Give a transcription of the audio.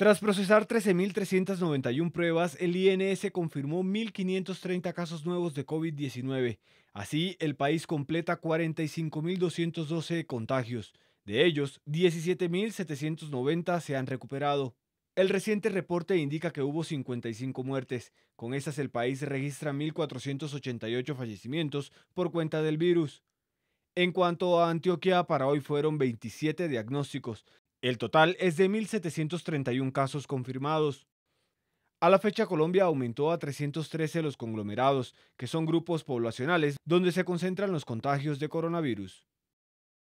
Tras procesar 13.391 pruebas, el INS confirmó 1.530 casos nuevos de COVID-19. Así, el país completa 45.212 contagios. De ellos, 17.790 se han recuperado. El reciente reporte indica que hubo 55 muertes. Con esas, el país registra 1.488 fallecimientos por cuenta del virus. En cuanto a Antioquia, para hoy fueron 27 diagnósticos, el total es de 1.731 casos confirmados. A la fecha Colombia aumentó a 313 los conglomerados, que son grupos poblacionales donde se concentran los contagios de coronavirus.